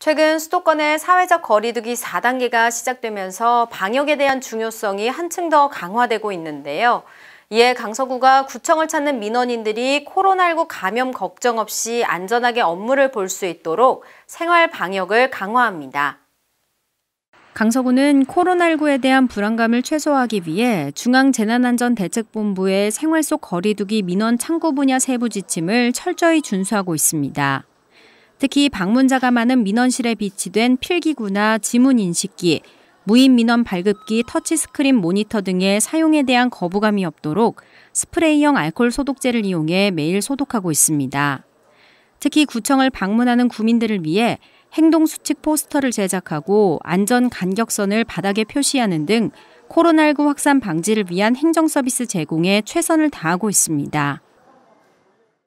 최근 수도권의 사회적 거리두기 4단계가 시작되면서 방역에 대한 중요성이 한층 더 강화되고 있는데요. 이에 강서구가 구청을 찾는 민원인들이 코로나19 감염 걱정 없이 안전하게 업무를 볼 수 있도록 생활 방역을 강화합니다. 강서구는 코로나19에 대한 불안감을 최소화하기 위해 중앙재난안전대책본부의 생활 속 거리두기 민원 창구 분야 세부 지침을 철저히 준수하고 있습니다. 특히 방문자가 많은 민원실에 비치된 필기구나 지문 인식기, 무인 민원 발급기 터치스크린 모니터 등의 사용에 대한 거부감이 없도록 스프레이형 알코올 소독제를 이용해 매일 소독하고 있습니다. 특히 구청을 방문하는 구민들을 위해 행동수칙 포스터를 제작하고 안전 간격선을 바닥에 표시하는 등 코로나19 확산 방지를 위한 행정 서비스 제공에 최선을 다하고 있습니다.